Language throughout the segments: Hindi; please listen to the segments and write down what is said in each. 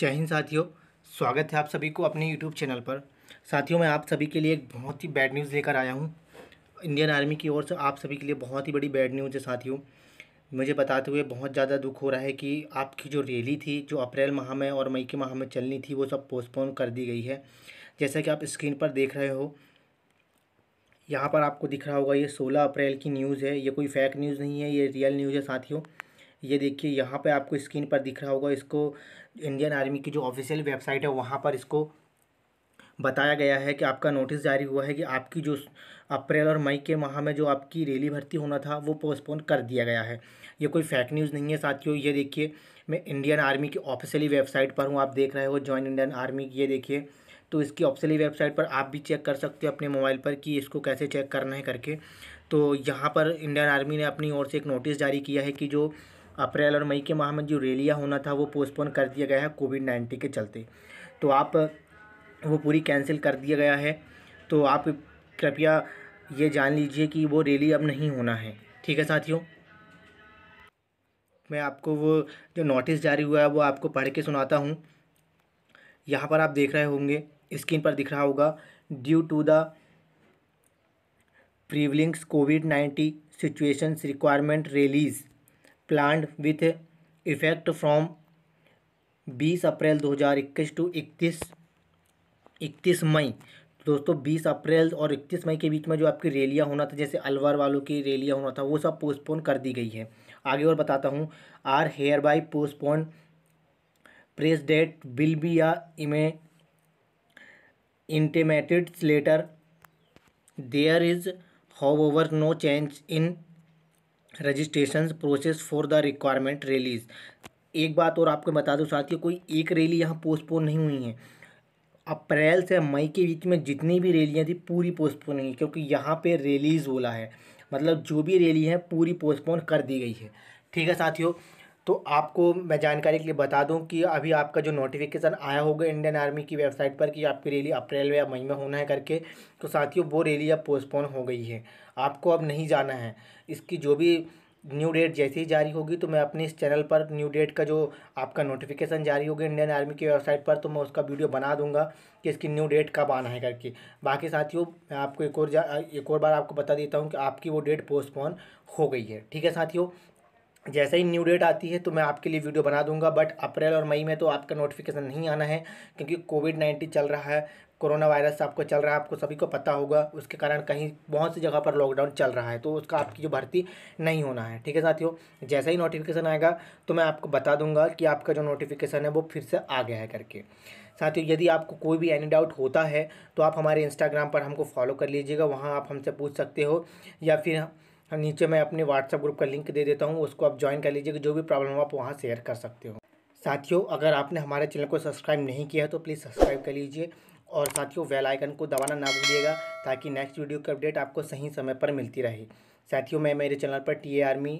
जय हिंद साथियों स्वागत है आप सभी को अपने यूट्यूब चैनल पर साथियों मैं आप सभी के लिए एक बहुत ही बैड न्यूज़ लेकर आया हूँ इंडियन आर्मी की ओर से आप सभी के लिए बहुत ही बड़ी बैड न्यूज़ है साथियों मुझे बताते हुए बहुत ज़्यादा दुख हो रहा है कि आपकी जो रैली थी जो अप्रैल माह में और मई के माह में चलनी थी वो सब पोस्टपोन कर दी गई है जैसा कि आप स्क्रीन पर देख रहे हो यहाँ पर आपको दिख रहा होगा ये सोलह अप्रैल की न्यूज़ है ये कोई फैक न्यूज़ नहीं है ये रियल न्यूज़ है साथियों ये देखिए यहाँ पे आपको स्क्रीन पर दिख रहा होगा इसको इंडियन आर्मी की जो ऑफिशियल वेबसाइट है वहाँ पर इसको बताया गया है कि आपका नोटिस जारी हुआ है कि आपकी जो अप्रैल और मई के माह में जो आपकी रैली भर्ती होना था वो पोस्टपोन कर दिया गया है ये कोई फैक न्यूज़ नहीं है साथियों ये देखिए मैं इंडियन आर्मी की ऑफिशियली वेबसाइट पर हूँ आप देख रहे हो ज्वाइन इंडियन आर्मी की ये देखिए तो इसकी ऑफिशियली वेबसाइट पर आप भी चेक कर सकते हो अपने मोबाइल पर कि इसको कैसे चेक करना है करके तो यहाँ पर इंडियन आर्मी ने अपनी ओर से एक नोटिस जारी किया है कि जो अप्रैल और मई के माह में जो रैलियाँ होना था वो पोस्टपोन कर दिया गया है कोविड नाइन्टीन के चलते तो आप वो पूरी कैंसिल कर दिया गया है तो आप कृपया ये जान लीजिए कि वो रैली अब नहीं होना है ठीक है साथियों मैं आपको वो जो नोटिस जारी हुआ है वो आपको पढ़ के सुनाता हूँ यहाँ पर आप देख रहे होंगे स्क्रीन पर दिख रहा होगा due to the prevailings covid ninety situations requirement rallies planned with effect from 20 April 2021 to 31 31 May तो दोस्तों 20 अप्रैल और 31 मई के बीच में जो आपकी रैलियाँ होना था जैसे अलवर वालों की रैलियाँ होना था वो सब पोस्टपोन कर दी गई है आगे और बताता हूँ are here by postpone fresh date will be या इमे intimated later there is however no change in registration process for the requirement rallies एक बात और आपको बता साथ साथियों कोई एक रैली यहाँ पोस्टपोन नहीं हुई है अप्रैल से मई के बीच में जितनी भी रैलियाँ थी पूरी पोस्टपोन हुई क्योंकि यहाँ पे रैलीज बोला है मतलब जो भी रैली है पूरी पोस्टपोन कर दी गई है ठीक है साथियों तो आपको मैं जानकारी के लिए बता दूं कि अभी आपका जो नोटिफिकेशन आया होगा इंडियन आर्मी की वेबसाइट पर कि आपकी रैली अप्रैल या मई में होना है करके तो साथियों वो रैली अब पोस्टपोन हो गई है आपको अब नहीं जाना है इसकी जो भी न्यू डेट जैसे ही जारी होगी तो मैं अपने इस चैनल पर न्यू डेट का जो आपका नोटिफिकेशन जारी होगा इंडियन आर्मी की वेबसाइट पर तो मैं उसका वीडियो बना दूंगा कि इसकी न्यू डेट कब आना है करके बाकी साथियों मैं आपको एक और जा एक और बार आपको बता देता हूँ कि आपकी वो डेट पोस्टपोन हो गई है ठीक है साथियों जैसे ही न्यू डेट आती है तो मैं आपके लिए वीडियो बना दूंगा बट अप्रैल और मई में तो आपका नोटिफिकेशन नहीं आना है क्योंकि कोविड नाइन्टीन चल रहा है कोरोना वायरस आपको चल रहा है आपको सभी को पता होगा उसके कारण कहीं बहुत सी जगह पर लॉकडाउन चल रहा है तो उसका आपकी जो भर्ती नहीं होना है ठीक है साथियों जैसा ही नोटिफिकेशन आएगा तो मैं आपको बता दूंगा कि आपका जो नोटिफिकेशन है वो फिर से आ गया है करके साथियों यदि आपको कोई भी एनी डाउट होता है तो आप हमारे इंस्टाग्राम पर हमको फॉलो कर लीजिएगा वहाँ आप हमसे पूछ सकते हो या फिर हाँ, नीचे मैं अपने व्हाट्सएप ग्रुप का लिंक दे देता हूँ उसको आप ज्वाइन कर लीजिए कि जो भी प्रॉब्लम हो आप वहाँ शेयर कर सकते हो साथियों अगर आपने हमारे चैनल को सब्सक्राइब नहीं किया है तो प्लीज़ सब्सक्राइब कर लीजिए और साथियों वेल आइकन को दबाना ना भूलिएगा ताकि नेक्स्ट वीडियो की अपडेट आपको सही समय पर मिलती रहे साथियों मैं मेरे चैनल पर टी आर्मी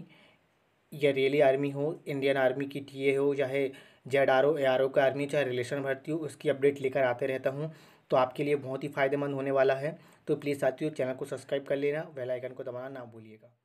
या रेली आर्मी हो इंडियन आर्मी की टी हो चाहे Z R O A R O का आर्मी चाहे रिलेशन भर्ती हो उसकी अपडेट लेकर आते रहता हूँ तो आपके लिए बहुत ही फायदेमंद होने वाला है तो प्लीज़ साथियों चैनल को सब्सक्राइब कर लेना बेल आइकन को दबाना ना भूलिएगा